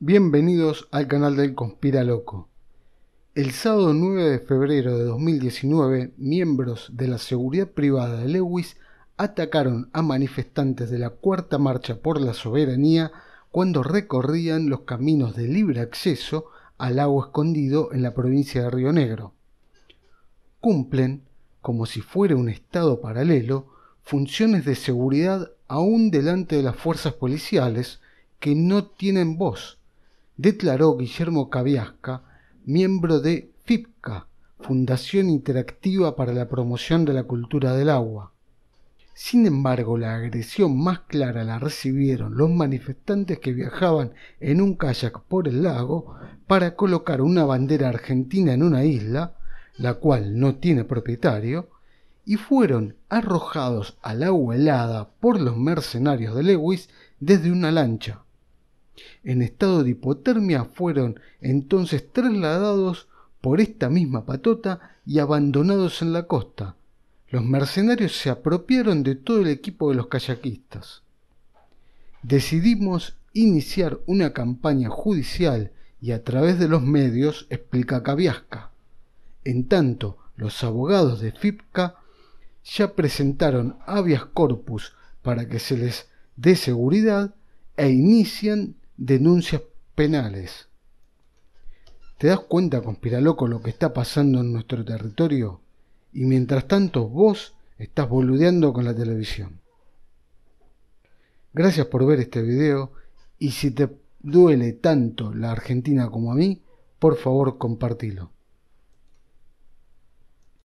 Bienvenidos al canal del Conspira Loco. El sábado 9 de febrero de 2019, miembros de la seguridad privada de Lewis atacaron a manifestantes de la Cuarta Marcha por la Soberanía cuando recorrían los caminos de libre acceso al agua escondido en la provincia de Río Negro. Cumplen, como si fuera un estado paralelo, funciones de seguridad aún delante de las fuerzas policiales que no tienen voz declaró Guillermo Caviasca, miembro de FIPCA, Fundación Interactiva para la Promoción de la Cultura del Agua. Sin embargo, la agresión más clara la recibieron los manifestantes que viajaban en un kayak por el lago para colocar una bandera argentina en una isla, la cual no tiene propietario, y fueron arrojados al agua helada por los mercenarios de Lewis desde una lancha. En estado de hipotermia fueron entonces trasladados por esta misma patota y abandonados en la costa. Los mercenarios se apropiaron de todo el equipo de los kayakistas. Decidimos iniciar una campaña judicial y a través de los medios, explica Caviasca. En tanto, los abogados de FIPCA ya presentaron habeas corpus para que se les dé seguridad e inician denuncias penales. ¿Te das cuenta, conspiraloco, lo que está pasando en nuestro territorio? Y mientras tanto vos estás boludeando con la televisión. Gracias por ver este video y si te duele tanto la Argentina como a mí, por favor compartilo.